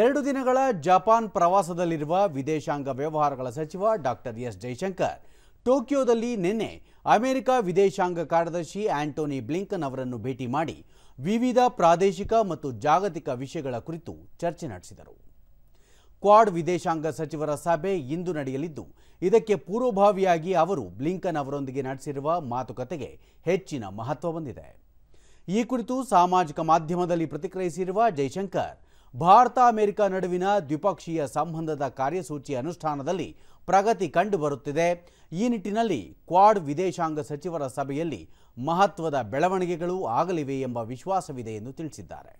ಎರಡು ದಿನಗಳ ಜಪಾನ್ ಪ್ರವಾಸದಲ್ಲಿರುವ ವಿದೇಶಾಂಗ ವ್ಯವಹಾರಗಳ ಸಚಿವ ಡಾಕ್ಟರ್ ಎಸ್ ಜೈಶಂಕರ್ ಟೋಕಿಯೋದಲ್ಲಿ ನಿನ್ನೆ ಅಮೆರಿಕ ವಿದೇಶಾಂಗ ಕಾರ್ಯದರ್ಶಿ ಆಂಟೋನಿ ಬ್ಲಿಂಕನ್ ಅವರನ್ನು ಭೇಟಿ ಮಾಡಿ ವಿವಿಧ ಪ್ರಾದೇಶಿಕ ಮತ್ತು ಜಾಗತಿಕ ವಿಷಯಗಳ ಕುರಿತು ಚರ್ಚೆ ನಡೆಸಿದರು ಕ್ವಾಡ್ ವಿದೇಶಾಂಗ ಸಚಿವರ ಸಭೆ ಇಂದು ನಡೆಯಲಿದ್ದು ಇದಕ್ಕೆ ಪೂರ್ವಭಾವಿಯಾಗಿ ಅವರು ಬ್ಲಿಂಕನ್ ಅವರೊಂದಿಗೆ ನಡೆಸಿರುವ ಮಾತುಕತೆಗೆ ಹೆಚ್ಚಿನ ಮಹತ್ವ ಬಂದಿದೆ ಈ ಕುರಿತು ಸಾಮಾಜಿಕ ಮಾಧ್ಯಮದಲ್ಲಿ ಪ್ರತಿಕ್ರಿಯಿಸಿರುವ ಜೈಶಂಕರ್ ಭಾರತ ಅಮೆರಿಕ ನಡುವಿನ ದ್ವಿಪಕ್ಷೀಯ ಸಂಬಂಧದ ಕಾರ್ಯಸೂಚಿ ಅನುಷ್ಠಾನದಲ್ಲಿ ಪ್ರಗತಿ ಕಂಡುಬರುತ್ತಿದೆ ಈ ನಿಟ್ಟಿನಲ್ಲಿ ಕ್ವಾಡ್ ವಿದೇಶಾಂಗ ಸಚಿವರ ಸಭೆಯಲ್ಲಿ ಮಹತ್ವದ ಬೆಳವಣಿಗೆಗಳು ಆಗಲಿವೆ ಎಂಬ ವಿಶ್ವಾಸವಿದೆ ಎಂದು ತಿಳಿಸಿದ್ದಾರೆ